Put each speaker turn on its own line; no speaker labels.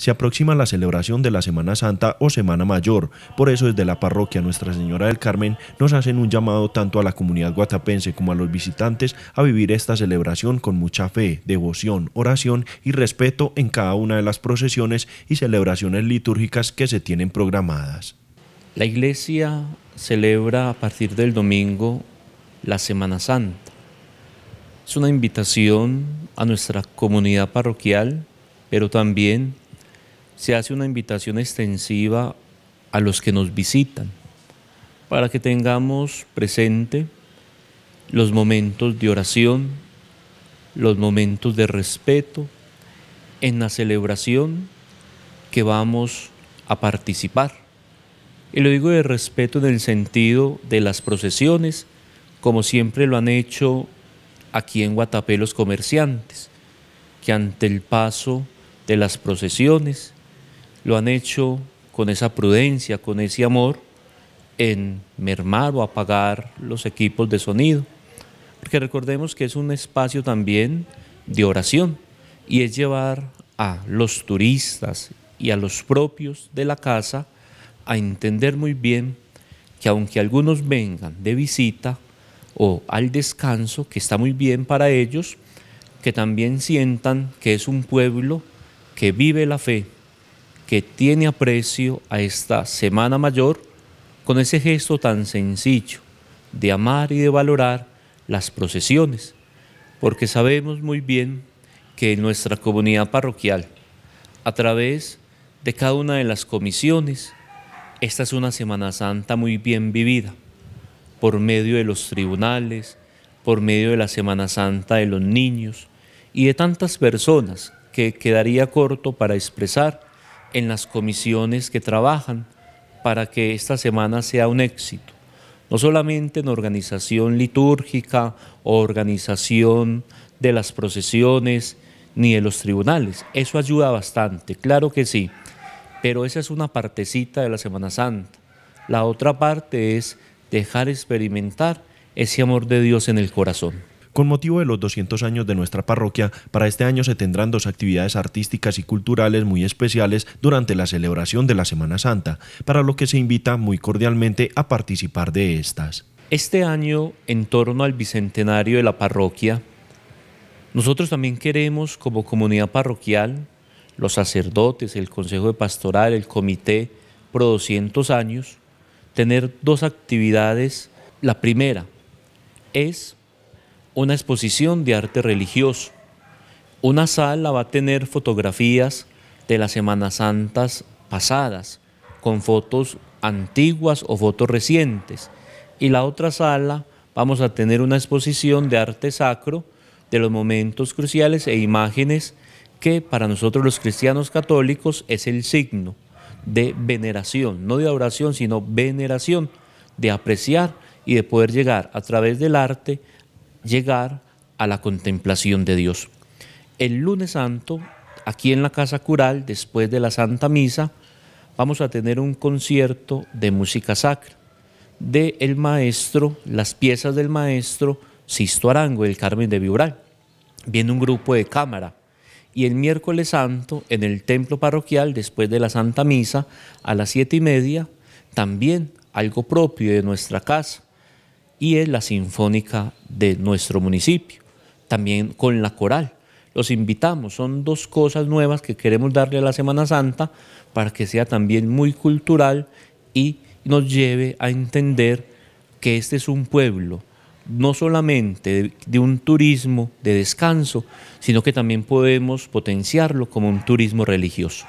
se aproxima la celebración de la Semana Santa o Semana Mayor. Por eso desde la parroquia Nuestra Señora del Carmen nos hacen un llamado tanto a la comunidad guatapense como a los visitantes a vivir esta celebración con mucha fe, devoción, oración y respeto en cada una de las procesiones y celebraciones litúrgicas que se tienen programadas. La iglesia celebra a partir del domingo la Semana Santa.
Es una invitación a nuestra comunidad parroquial, pero también se hace una invitación extensiva a los que nos visitan para que tengamos presente los momentos de oración, los momentos de respeto en la celebración que vamos a participar. Y lo digo de respeto en el sentido de las procesiones, como siempre lo han hecho aquí en Guatapé los comerciantes, que ante el paso de las procesiones lo han hecho con esa prudencia, con ese amor en mermar o apagar los equipos de sonido. Porque recordemos que es un espacio también de oración y es llevar a los turistas y a los propios de la casa a entender muy bien que aunque algunos vengan de visita o al descanso, que está muy bien para ellos, que también sientan que es un pueblo que vive la fe, que tiene aprecio a esta Semana Mayor con ese gesto tan sencillo de amar y de valorar las procesiones, porque sabemos muy bien que en nuestra comunidad parroquial, a través de cada una de las comisiones, esta es una Semana Santa muy bien vivida, por medio de los tribunales, por medio de la Semana Santa de los niños y de tantas personas que quedaría corto para expresar en las comisiones que trabajan para que esta semana sea un éxito, no solamente en organización litúrgica o organización de las procesiones ni de los tribunales. Eso ayuda bastante, claro que sí, pero esa es una partecita de la Semana Santa. La otra parte
es dejar experimentar ese amor de Dios en el corazón. Con motivo de los 200 años de nuestra parroquia, para este año se tendrán dos actividades artísticas y culturales muy especiales durante la celebración de la Semana Santa, para lo que se invita muy cordialmente a participar de estas.
Este año, en torno al bicentenario de la parroquia, nosotros también queremos como comunidad parroquial, los sacerdotes, el Consejo de Pastoral, el Comité Pro 200 años, tener dos actividades. La primera es una exposición de arte religioso. Una sala va a tener fotografías de las Semanas Santas pasadas, con fotos antiguas o fotos recientes. Y la otra sala vamos a tener una exposición de arte sacro de los momentos cruciales e imágenes que para nosotros los cristianos católicos es el signo de veneración, no de adoración, sino veneración, de apreciar y de poder llegar a través del arte llegar a la contemplación de Dios. El lunes santo, aquí en la Casa Cural, después de la Santa Misa, vamos a tener un concierto de música sacra de el maestro, las piezas del maestro Sisto Arango, el Carmen de Vibral. Viene un grupo de cámara. Y el miércoles santo, en el templo parroquial, después de la Santa Misa, a las siete y media, también algo propio de nuestra casa y es la Sinfónica de nuestro municipio, también con la coral. Los invitamos, son dos cosas nuevas que queremos darle a la Semana Santa para que sea también muy cultural y nos lleve a entender que este es un pueblo no solamente de, de, un turismo de descanso, sino que también podemos potenciarlo como un turismo religioso.